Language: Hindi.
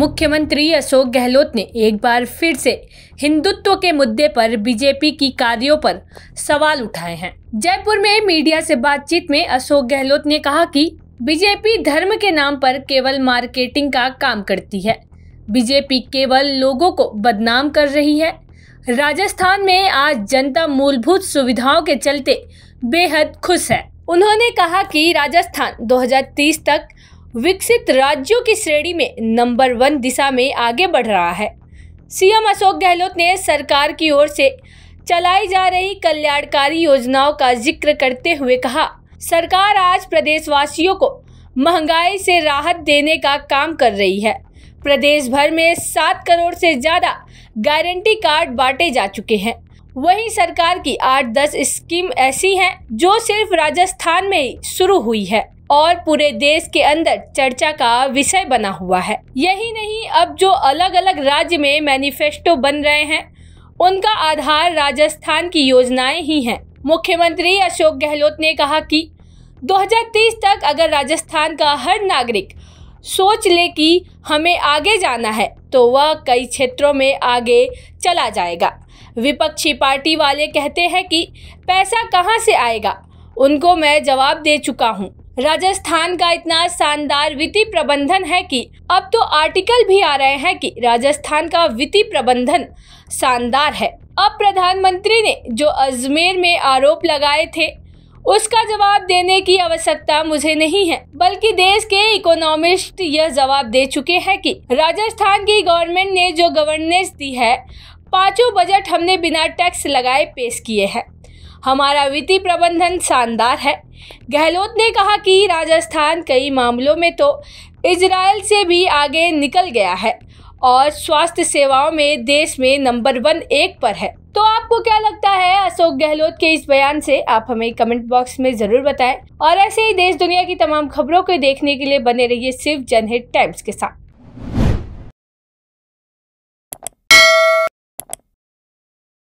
मुख्यमंत्री अशोक गहलोत ने एक बार फिर से हिंदुत्व के मुद्दे पर बीजेपी की कार्यों पर सवाल उठाए हैं जयपुर में मीडिया से बातचीत में अशोक गहलोत ने कहा कि बीजेपी धर्म के नाम पर केवल मार्केटिंग का काम करती है बीजेपी केवल लोगों को बदनाम कर रही है राजस्थान में आज जनता मूलभूत सुविधाओं के चलते बेहद खुश है उन्होंने कहा कि राजस्थान 2030 तक विकसित राज्यों की श्रेणी में नंबर वन दिशा में आगे बढ़ रहा है सीएम अशोक गहलोत ने सरकार की ओर से चलाई जा रही कल्याणकारी योजनाओं का जिक्र करते हुए कहा सरकार आज प्रदेशवासियों को महंगाई से राहत देने का काम कर रही है प्रदेश भर में सात करोड़ से ज़्यादा गारंटी कार्ड बांटे जा चुके हैं वहीं सरकार की आठ दस स्कीम ऐसी हैं जो सिर्फ राजस्थान में ही शुरू हुई है और पूरे देश के अंदर चर्चा का विषय बना हुआ है यही नहीं अब जो अलग अलग राज्य में मैनिफेस्टो बन रहे हैं उनका आधार राजस्थान की योजनाएं ही हैं मुख्यमंत्री अशोक गहलोत ने कहा कि 2030 तक अगर राजस्थान का हर नागरिक सोच ले कि हमें आगे जाना है तो वह कई क्षेत्रों में आगे चला जाएगा विपक्षी पार्टी वाले कहते हैं कि पैसा कहाँ से आएगा उनको मैं जवाब दे चुका हूँ राजस्थान का इतना शानदार वित्तीय प्रबंधन है कि अब तो आर्टिकल भी आ रहे हैं कि राजस्थान का वित्तीय प्रबंधन शानदार है अब प्रधानमंत्री ने जो अजमेर में आरोप लगाए थे उसका जवाब देने की आवश्यकता मुझे नहीं है बल्कि देश के इकोनॉमिस्ट यह जवाब दे चुके हैं कि राजस्थान की गवर्नमेंट ने जो गवर्नेंस दी है पांचों बजट हमने बिना टैक्स लगाए पेश किए हैं हमारा वित्तीय प्रबंधन शानदार है गहलोत ने कहा कि राजस्थान कई मामलों में तो इजराइल से भी आगे निकल गया है और स्वास्थ्य सेवाओं में देश में नंबर वन एक पर है तो आपको क्या लगता है अशोक गहलोत के इस बयान से आप हमें कमेंट बॉक्स में जरूर बताएं और ऐसे ही देश दुनिया की तमाम खबरों को देखने के लिए बने रहिए सिर्फ जनहित टाइम्स के साथ